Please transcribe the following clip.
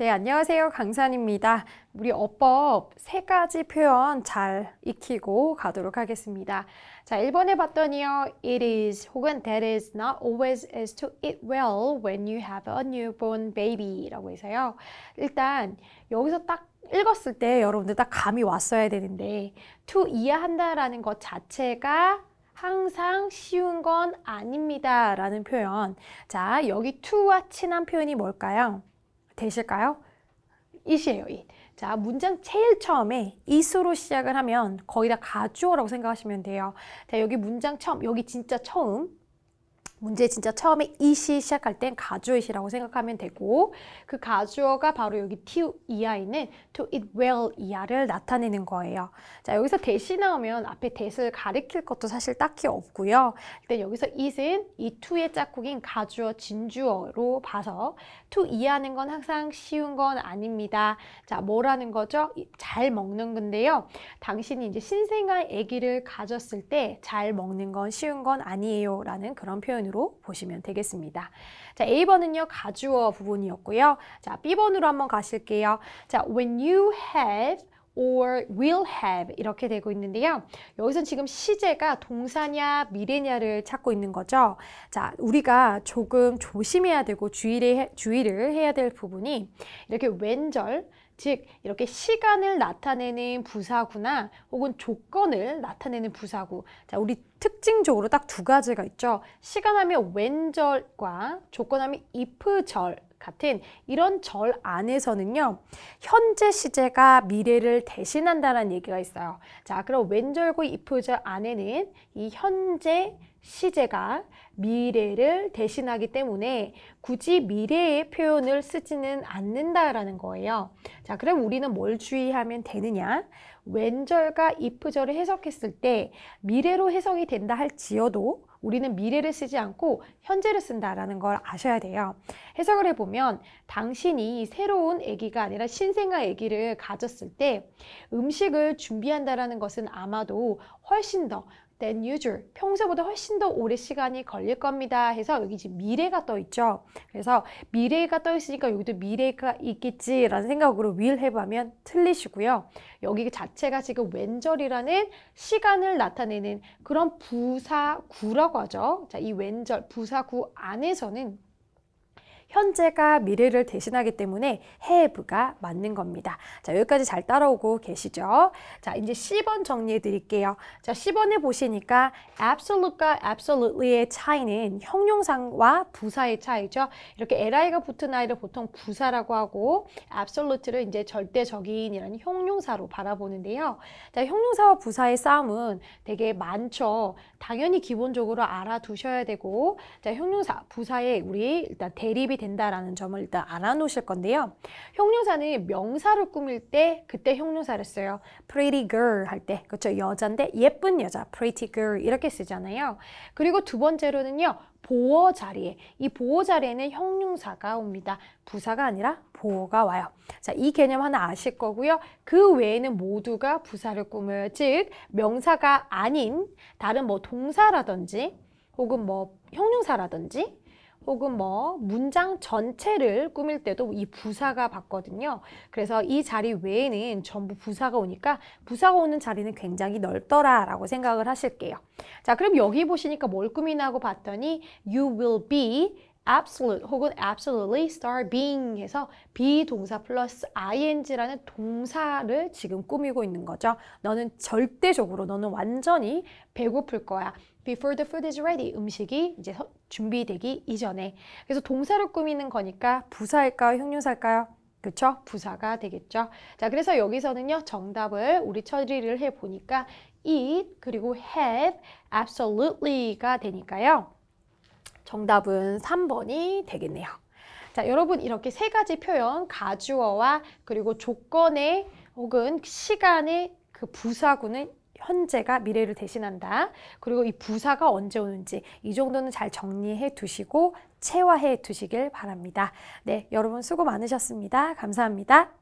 네, 안녕하세요. 강산입니다. 우리 어법 세 가지 표현 잘 익히고 가도록 하겠습니다. 자, 1번에 봤더니요. It is 혹은 that is not always is to eat well when you have a newborn baby 라고 해서요. 일단 여기서 딱 읽었을 때 여러분들 딱 감이 왔어야 되는데 to 이해한다라는 것 자체가 항상 쉬운 건 아닙니다 라는 표현 자 여기 to와 친한 표현이 뭘까요? 되실까요? 이시에요 이. 자, 문장 제일 처음에 이스로 시작을 하면 거의 다 가주어라고 생각하시면 돼요. 자, 여기 문장 처음, 여기 진짜 처음 문제 진짜 처음에 이 시 시작할 땐가주어이라고 생각하면 되고 그 가주어가 바로 여기 to 이하에는 to it well 이하를 나타내는 거예요. 자 여기서 대시 나오면 앞에 대를 가리킬 것도 사실 딱히 없고요. 일단 여기서 it은 이 to의 짝꿍인 가주어 진주어로 봐서 to 이하는 건 항상 쉬운 건 아닙니다. 자 뭐라는 거죠? 잘 먹는 건데요. 당신이 이제 신생아 아기를 가졌을 때 잘 먹는 건 쉬운 건 아니에요 라는 그런 표현으로 부으로 보시면 되겠습니다. 자, A번은요, 가주어 부분이었고요. 자, B번으로 한번 가실게요. 자, when you have or will have 이렇게 되고 있는데요. 여기서 지금 시제가 동사냐 미래냐를 찾고 있는 거죠. 자, 우리가 조금 조심해야 되고 주의를, 주의를 해야 될 부분이 이렇게 왼절 즉 이렇게 시간을 나타내는 부사구나 혹은 조건을 나타내는 부사구 자 우리 특징적으로 딱 두 가지가 있죠 시간하면 왼절과 조건하면 if절 같은 이런 절 안에서는요. 현재 시제가 미래를 대신한다는 얘기가 있어요. 자, 그럼 왼절과 이표절 안에는 이 현재 시제가 미래를 대신하기 때문에 굳이 미래의 표현을 쓰지는 않는다라는 거예요. 자, 그럼 우리는 뭘 주의하면 되느냐? 왼절과 이프절을 해석했을 때 미래로 해석이 된다 할지어도 우리는 미래를 쓰지 않고 현재를 쓴다라는 걸 아셔야 돼요. 해석을 해보면 당신이 새로운 아기가 아니라 신생아 아기를 가졌을 때 음식을 준비한다라는 것은 아마도 훨씬 더 than usual. 평소보다 훨씬 더 오래 시간이 걸릴 겁니다. 해서 여기 지금 미래가 떠 있죠. 그래서 미래가 떠 있으니까 여기도 미래가 있겠지라는 생각으로 will h a 하면 틀리시고요. 여기 자체가 지금 왼절이라는 시간을 나타내는 그런 부사구라고 하죠. 자, 이 왼절 부사구 안에서는 현재가 미래를 대신하기 때문에 have가 맞는 겁니다. 자, 여기까지 잘 따라오고 계시죠? 자, 이제 10번 정리해 드릴게요. 자, 10번에 보시니까 absolute과 absolutely의 차이는 형용사와 부사의 차이죠. 이렇게 li가 붙은 아이를 보통 부사라고 하고 absolute를 이제 절대적인이라는 형용사로 바라보는데요. 자, 형용사와 부사의 싸움은 되게 많죠. 당연히 기본적으로 알아두셔야 되고 자, 형용사, 부사의 우리 일단 대립이 된다라는 점을 일단 알아놓으실 건데요. 형용사는 명사를 꾸밀 때 그때 형용사를 써요. pretty girl 할 때, 그렇죠? 여잔데 예쁜 여자, pretty girl 이렇게 쓰잖아요. 그리고 두 번째로는요. 보어 자리에, 이 보어 자리에는 형용사가 옵니다. 부사가 아니라 보어가 와요. 자, 이 개념 하나 아실 거고요. 그 외에는 모두가 부사를 꾸며요. 즉, 명사가 아닌 다른 뭐 동사라든지 혹은 뭐 형용사라든지 혹은 뭐 문장 전체를 꾸밀 때도 이 부사가 받거든요. 그래서 이 자리 외에는 전부 부사가 오니까 부사가 오는 자리는 굉장히 넓더라 라고 생각을 하실게요. 자 그럼 여기 보시니까 뭘 꾸미나고 봤더니 you will be absolute 혹은 absolutely start being 해서 be 동사 플러스 ing라는 동사를 지금 꾸미고 있는 거죠. 너는 절대적으로 너는 완전히 배고플 거야. before the food is ready 음식이 이제 준비되기 이전에 그래서 동사로 꾸미는 거니까 부사일까요? 형용사일까요? 그렇죠? 부사가 되겠죠. 자, 그래서 여기서는요. 정답을 우리 처리를 해 보니까 eat 그리고 have absolutely가 되니까요. 정답은 3번이 되겠네요. 자, 여러분 이렇게 세 가지 표현 가주어와 그리고 조건의 혹은 시간의 그 부사구는 현재가 미래를 대신한다. 그리고 이 부사가 언제 오는지 이 정도는 잘 정리해 두시고 체화해 두시길 바랍니다. 네, 여러분 수고 많으셨습니다. 감사합니다.